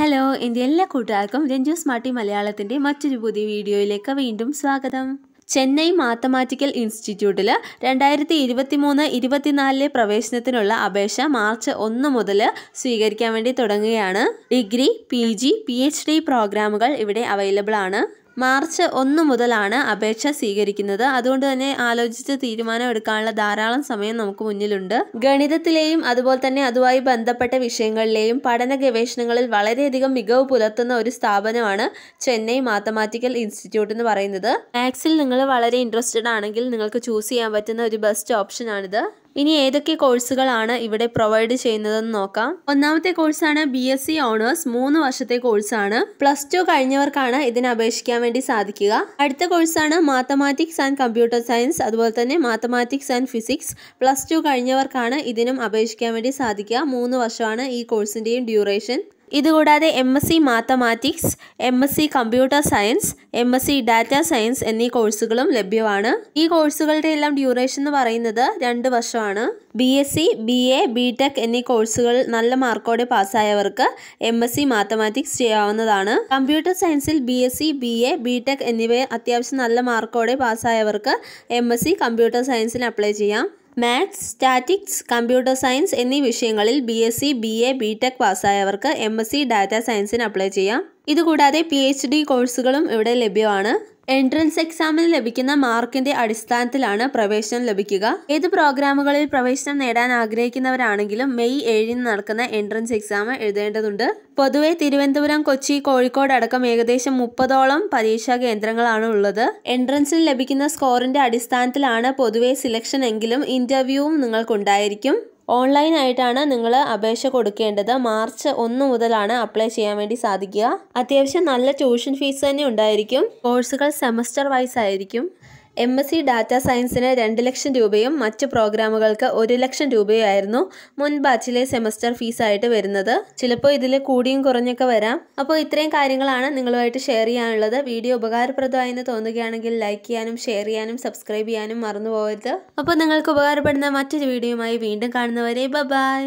hello എൻ്റെ എല്ലാ കൂട്ടുകാർക്കും രഞ്ജു സ്മാർട്ടി മലയാളത്തിൻ്റെ മറ്റൊരു പുതിയ വീഡിയോയിലേക്ക് വീണ്ടും സ്വാഗതം ചെന്നൈ മാത്തമാറ്റിക്കൽ ഇൻസ്റ്റിറ്റ്യൂട്ടിൽ രണ്ടായിരത്തി ഇരുപത്തി മൂന്ന് ഇരുപത്തിനാലിലെ പ്രവേശനത്തിനുള്ള അപേക്ഷ മാർച്ച് ഒന്ന് മുതൽ സ്വീകരിക്കാൻ വേണ്ടി തുടങ്ങുകയാണ് degree P G P H D പ്രോഗ്രാമുകൾ ഇവിടെ അവൈലബിൾ ആണ് മാർച്ച് ഒന്ന് മുതലാണ് അപേക്ഷ സ്വീകരിക്കുന്നത് അതുകൊണ്ട് തന്നെ ആലോചിച്ച് തീരുമാനം എടുക്കാനുള്ള ധാരാളം സമയം നമുക്ക് മുന്നിലുണ്ട് ഗണിതത്തിലെയും അതുപോലെ തന്നെ അതുമായി ബന്ധപ്പെട്ട വിഷയങ്ങളിലെയും പഠന ഗവേഷണങ്ങളിൽ വളരെയധികം മികവ് പുലർത്തുന്ന ഒരു സ്ഥാപനമാണ് ചെന്നൈ മാത്തമാറ്റിക്കൽ ഇൻസ്റ്റിറ്റ്യൂട്ട് എന്ന് പറയുന്നത് മാത്സിൽ നിങ്ങൾ വളരെ ഇൻട്രസ്റ്റഡ് ആണെങ്കിൽ നിങ്ങൾക്ക് ചൂസ് ചെയ്യാൻ പറ്റുന്ന ഒരു ബെസ്റ്റ് ഓപ്ഷനാണിത് ഇനി ഏതൊക്കെ കോഴ്സുകളാണ് ഇവിടെ പ്രൊവൈഡ് ചെയ്യുന്നതെന്ന് നോക്കാം ഒന്നാമത്തെ കോഴ്സാണ് ബി എസ് സി ഓണേഴ്സ് മൂന്ന് വർഷത്തെ കോഴ്സാണ് പ്ലസ് ടു കഴിഞ്ഞവർക്കാണ് ഇതിന് അപേക്ഷിക്കാൻ വേണ്ടി സാധിക്കുക അടുത്ത കോഴ്സാണ് മാത്തമാറ്റിക്സ് ആൻഡ് കമ്പ്യൂട്ടർ സയൻസ് അതുപോലെ തന്നെ mathematics and physics plus two കഴിഞ്ഞവർക്കാണ് ഇതിനും അപേക്ഷിക്കാൻ വേണ്ടി സാധിക്കുക മൂന്ന് വർഷമാണ് ഈ കോഴ്സിൻ്റെയും ഡ്യൂറേഷൻ ഇതുകൂടാതെ M S C mathematics M S C computer science M S C data science എന്നീ കോഴ്സുകളും ലഭ്യമാണ് ഈ കോഴ്സുകളുടെ എല്ലാം ഡ്യൂറേഷൻ എന്ന് പറയുന്നത് രണ്ട് വർഷമാണ് B S C B A B tech എന്നീ കോഴ്സുകൾ നല്ല മാർക്കോടെ പാസ്സായവർക്ക് എം എസ് സി മാത്തമാറ്റിക്സ് ചെയ്യാവുന്നതാണ് കമ്പ്യൂട്ടർ സയൻസിൽ B S C B A B tech എന്നിവ അത്യാവശ്യം നല്ല മാർക്കോടെ പാസ്സായവർക്ക് എം എസ് സി കമ്പ്യൂട്ടർ സയൻസിന് അപ്ലൈ ചെയ്യാം മാത്സ് സ്റ്റാറ്റിക്സ് കമ്പ്യൂട്ടർ സയൻസ് എന്നീ വിഷയങ്ങളിൽ B S C B A B tech പാസ്സായവർക്ക് എം എസ് സി ഡാറ്റാ സയൻസിന് അപ്ലൈ ചെയ്യാം ഇതുകൂടാതെ പി എച്ച് ഡി കോഴ്സുകളും ഇവിടെ ലഭ്യമാണ് എൻട്രൻസ് എക്സാമിന് ലഭിക്കുന്ന മാർക്കിന്റെ അടിസ്ഥാനത്തിലാണ് പ്രവേശനം ലഭിക്കുക ഏത് പ്രോഗ്രാമുകളിൽ പ്രവേശനം നേടാൻ ആഗ്രഹിക്കുന്നവരാണെങ്കിലും മെയ് ഏഴിന് നടക്കുന്ന എൻട്രൻസ് എക്സാം എഴുതേണ്ടതുണ്ട് പൊതുവെ തിരുവനന്തപുരം കൊച്ചി കോഴിക്കോട് അടക്കം ഏകദേശം മുപ്പതോളം പരീക്ഷാ കേന്ദ്രങ്ങളാണ് ഉള്ളത് എൻട്രൻസിൽ ലഭിക്കുന്ന സ്കോറിന്റെ അടിസ്ഥാനത്തിലാണ് പൊതുവെ സിലക്ഷൻ എങ്കിലും ഇന്റർവ്യൂവും നിങ്ങൾക്കുണ്ടായിരിക്കും ഓൺലൈനായിട്ടാണ് നിങ്ങൾ അപേക്ഷ കൊടുക്കേണ്ടത് മാർച്ച് ഒന്ന് മുതലാണ് അപ്ലൈ ചെയ്യാൻ വേണ്ടി സാധിക്കുക അത്യാവശ്യം നല്ല ട്യൂഷൻ ഫീസ് തന്നെ ഉണ്ടായിരിക്കും കോഴ്സുകൾ സെമസ്റ്റർ വൈസ് ആയിരിക്കും എം എസ് സി ഡാറ്റ സയൻസിന് രണ്ട് ലക്ഷം രൂപയും മറ്റ് പ്രോഗ്രാമുകൾക്ക് ഒരു ലക്ഷം രൂപയായിരുന്നു മുൻ ബാച്ചിലെ സെമസ്റ്റർ ഫീസായിട്ട് വരുന്നത് ചിലപ്പോൾ ഇതിൽ കൂടിയും കുറഞ്ഞൊക്കെ വരാം അപ്പോൾ ഇത്രയും കാര്യങ്ങളാണ് നിങ്ങളുമായിട്ട് ഷെയർ ചെയ്യാനുള്ളത് വീഡിയോ ഉപകാരപ്രദമായി എന്ന് തോന്നുകയാണെങ്കിൽ ലൈക്ക് ചെയ്യാനും ഷെയർ ചെയ്യാനും സബ്സ്ക്രൈബ് ചെയ്യാനും മറന്നു പോകരുത് അപ്പോൾ നിങ്ങൾക്ക് ഉപകാരപ്പെടുന്ന മറ്റൊരു വീഡിയോയുമായി വീണ്ടും കാണുന്നവരെ ബൈ